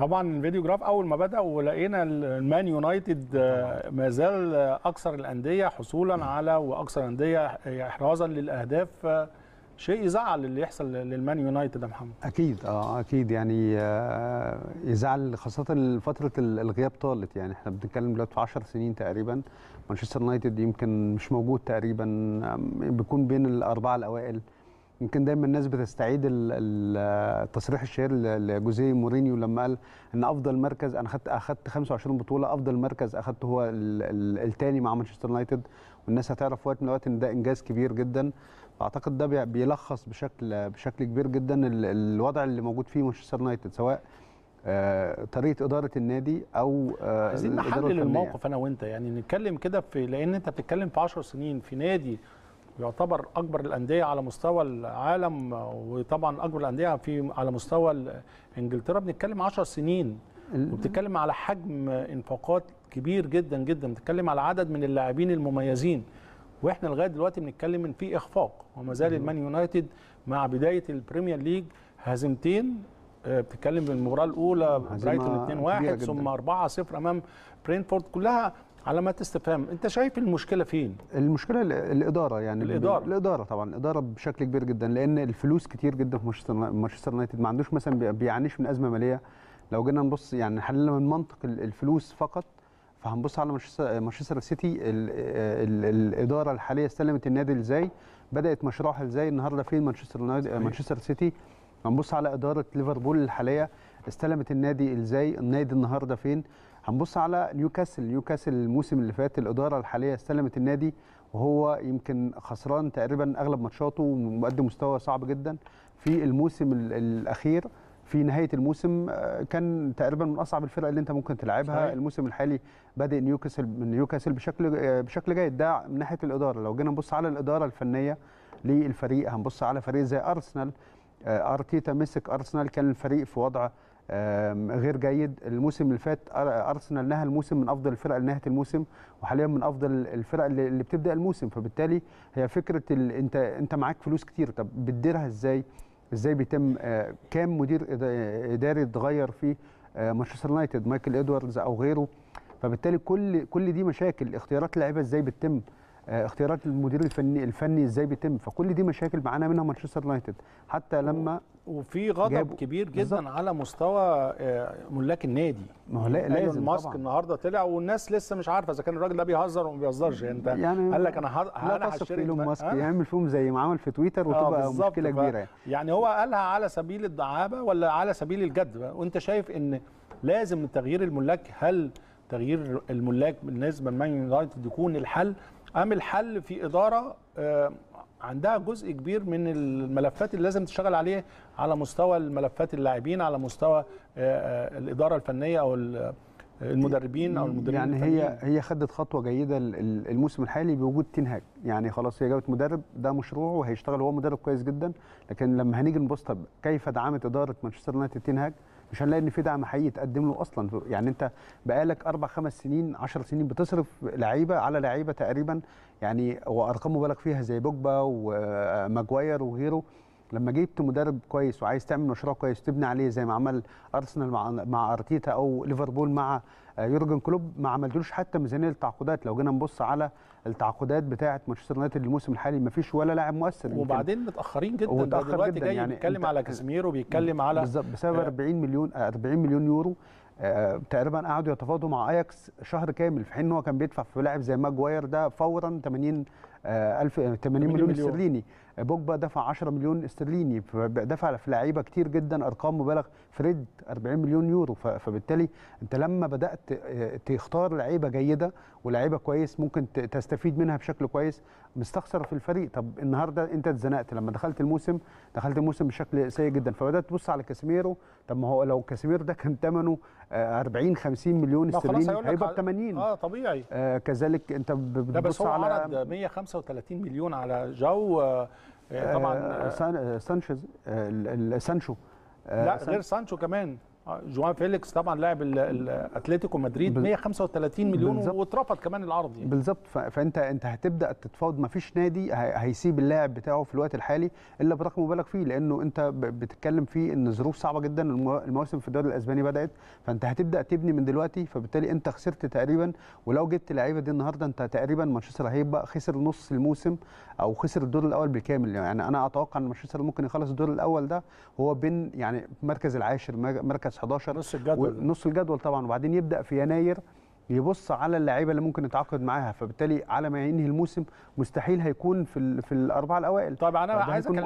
طبعا الفيديو جراف اول ما بدا ولقينا المان يونايتد آه، ما زال اكثر الانديه حصولا على واكثر الانديه احرازا للاهداف آه، شيء يزعل اللي يحصل للمان يونايتد يا محمد اكيد اه اكيد يعني آه، يزعل خاصه فتره الغياب طالت يعني احنا بنتكلم دلوقتي في 10 سنين تقريبا مانشستر يونايتد يمكن مش موجود تقريبا بيكون بين الاربعه الاوائل يمكن دايما الناس بتستعيد التصريح الشهير لجوزيه مورينيو لما قال ان افضل مركز انا خدت اخدت 25 بطوله افضل مركز اخدته هو الثاني مع مانشستر يونايتد والناس هتعرف وقت من الوقت ان ده انجاز كبير جدا اعتقد ده بيلخص بشكل بشكل كبير جدا الوضع اللي موجود فيه مانشستر يونايتد سواء آه، طريقه اداره النادي او آه، عايزين نحلل الموقف انا وانت يعني نتكلم كده في لان انت بتتكلم في 10 سنين في نادي يعتبر اكبر الانديه على مستوى العالم وطبعا اكبر الانديه في على مستوى انجلترا بنتكلم 10 سنين وبتتكلم على حجم انفاقات كبير جدا جدا بتتكلم على عدد من اللاعبين المميزين واحنا لغايه دلوقتي بنتكلم ان في اخفاق وما زال المان يونايتد مع بدايه البريمير ليج هزيمتين آه، بتتكلم المباراه الاولى برايتون 2-1 ثم 4-0 امام برينفورد كلها علامات استفهام انت شايف المشكله فين المشكله الاداره يعني الاداره الاداره طبعا الاداره بشكل كبير جدا لان الفلوس كتير جدا في مانشستر يونايتد ما عندوش مثلا بيعانيش من ازمه ماليه لو جينا نبص يعني حللنا من منطق الفلوس فقط فهنبص على مانشستر سيتي الاداره الحاليه استلمت النادي ازاي بدات مشروعها ازاي النهارده فين مانشستر مانشستر سيتي هنبص على اداره ليفربول الحاليه استلمت النادي ازاي النادي النهارده فين هنبص على نيوكاسل نيوكاسل الموسم اللي فات الاداره الحاليه استلمت النادي وهو يمكن خسران تقريبا اغلب ماتشاته ومقدم مستوى صعب جدا في الموسم الاخير في نهايه الموسم آه، كان تقريبا من اصعب الفرق اللي انت ممكن تلعبها صحيح. الموسم الحالي بادئ نيوكاسل من نيوكاسل بشكل آه، بشكل جيد ده من ناحيه الاداره لو جينا نبص على الاداره الفنيه للفريق هنبص على فريق زي ارسنال آه، ارتيتا مسك ارسنال كان الفريق في وضع غير جيد الموسم اللي فات ارسنال نهى الموسم من افضل الفرق اللي نهت الموسم وحاليا من افضل الفرق اللي بتبدا الموسم فبالتالي هي فكره انت انت معاك فلوس كتير طب بتديرها ازاي ازاي بيتم آه، كام مدير اداري اتغير في آه، مانشستر يونايتد مايكل ادواردز او غيره فبالتالي كل كل دي مشاكل اختيارات اللعيبه ازاي بتتم آه، اختيارات المدير الفني الفني ازاي بيتم فكل دي مشاكل معانا منها مانشستر يونايتد حتى لما وفي غضب جابه. كبير جدا بالزبط. على مستوى آه، ملاك النادي ما هو لازم ماسك طبعا. النهارده طلع والناس لسه مش عارفه اذا كان الراجل ده بيهزر ولا ما بيهزرش يعني انت يعني قال لك انا هد... لا في ايلون ماسك أه؟ يعمل فيهم زي ما عمل في تويتر آه، وتبقى آه مشكله ف... كبيره يعني هو قالها على سبيل الدعابه ولا على سبيل الجد بقى وانت شايف ان لازم تغيير الملاك هل تغيير الملاك بالنسبه لمان يونايتد يكون الحل ام الحل في اداره آه عندها جزء كبير من الملفات اللي لازم تشتغل عليه على مستوى الملفات اللاعبين على مستوى آه، آه، الاداره الفنيه او آه، المدربين او المدربين يعني هي هي خدت خطوه جيده الموسم الحالي بوجود تنهاج يعني خلاص هي جابت مدرب ده مشروعه وهيشتغل هو مدرب كويس جدا لكن لما هنيجي نبص كيف دعمت اداره مانشستر يونايتد تنهاج مش هنلاقي ان في دعم حقيقي يتقدم له اصلا يعني انت بقالك اربع خمس سنين 10 سنين بتصرف لعيبه على لعيبه تقريبا يعني وارقام مبالغ فيها زي بوجبا وماجواير وغيره لما جبت مدرب كويس وعايز تعمل مشروع كويس تبني عليه زي ما عمل ارسنال مع مع ارتيتا او ليفربول مع آه، يورجن كلوب ما عملتلوش حتى ميزانيه التعاقدات لو جينا نبص على التعاقدات بتاعه مانشستر يونايتد الموسم الحالي ما فيش ولا لاعب مؤثر وبعدين متاخرين جدا ومتاخر دلوقتي جدا جاي يعني بيتكلم على كازيميرو بيتكلم على بالظبط بسبب 40 آه، مليون 40 آه، مليون يورو آه تقريبا قعدوا يتفاوضوا مع اياكس شهر كامل في حين ان هو كان بيدفع في لاعب زي ماجواير ده فورا 80 آه 80, 80 مليون, مليون استرليني بوجبا دفع 10 مليون استرليني دفع في لعيبه كتير جدا ارقام مبالغ فريد 40 مليون يورو فبالتالي انت لما بدات آه، تختار لعيبه جيده ولعيبه كويس ممكن تستفيد منها بشكل كويس مستخسر في الفريق طب النهارده انت اتزنقت لما دخلت الموسم دخلت الموسم بشكل سيء جدا فبدات تبص على كاسيميرو طب ما هو لو كاسيميرو ده كان ثمنه 40 50 مليون استرليني هيبقى ب 80 اه طبيعي آه كذلك انت بتبص على بس هو على 135 مليون على جو آه طبعا آه، آه، سانشيز آه، سانشو لا غير سانشو كمان جوان فيليكس طبعا لاعب الاتلتيكو مدريد 135 مليون واترفض كمان العرض يعني بالظبط فانت انت هتبدا تتفاوض ما فيش نادي هيسيب اللاعب بتاعه في الوقت الحالي الا برقم مبالغ فيه لانه انت بتتكلم فيه ان ظروف صعبه جدا المواسم في الدوري الاسباني بدات فانت هتبدا تبني من دلوقتي فبالتالي انت خسرت تقريبا ولو جبت اللعيبه دي النهارده انت تقريبا مانشستر هيبقى خسر نص الموسم او خسر الدور الاول بالكامل يعني انا اتوقع ان مانشستر ممكن يخلص الدور الاول ده هو بين يعني مركز العاشر مركز مركز 11 نص الجدول نص الجدول طبعا وبعدين يبدا في يناير يبص على اللعيبه اللي ممكن يتعاقد معاها فبالتالي على ما ينهي الموسم مستحيل هيكون في في الاربعه الاوائل طبعا انا عايز